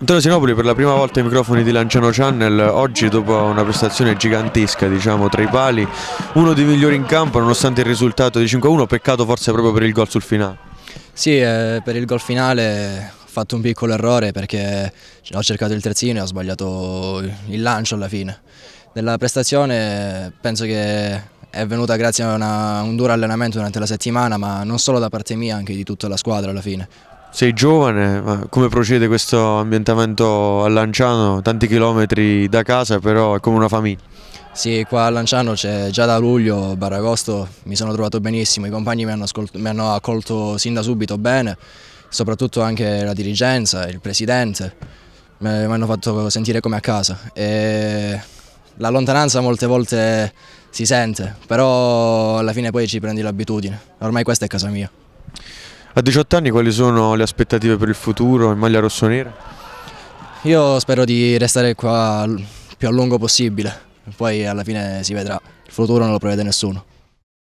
Antonio Sinopoli per la prima volta ai microfoni di Lanciano Channel, oggi dopo una prestazione gigantesca diciamo tra i pali, uno dei migliori in campo nonostante il risultato di 5-1, peccato forse proprio per il gol sul finale. Sì, eh, per il gol finale ho fatto un piccolo errore perché ho cercato il terzino e ho sbagliato il lancio alla fine. Nella prestazione penso che è venuta grazie a una, un duro allenamento durante la settimana, ma non solo da parte mia, anche di tutta la squadra alla fine. Sei giovane, ma come procede questo ambientamento a Lanciano? Tanti chilometri da casa, però è come una famiglia. Sì, qua a Lanciano c'è già da luglio, baragosto, mi sono trovato benissimo, i compagni mi hanno, mi hanno accolto sin da subito bene, soprattutto anche la dirigenza, il presidente, mi hanno fatto sentire come a casa. E la lontananza molte volte si sente, però alla fine poi ci prendi l'abitudine, ormai questa è casa mia. A 18 anni quali sono le aspettative per il futuro in maglia rossonera? Io spero di restare qua più a lungo possibile, poi alla fine si vedrà, il futuro non lo prevede nessuno.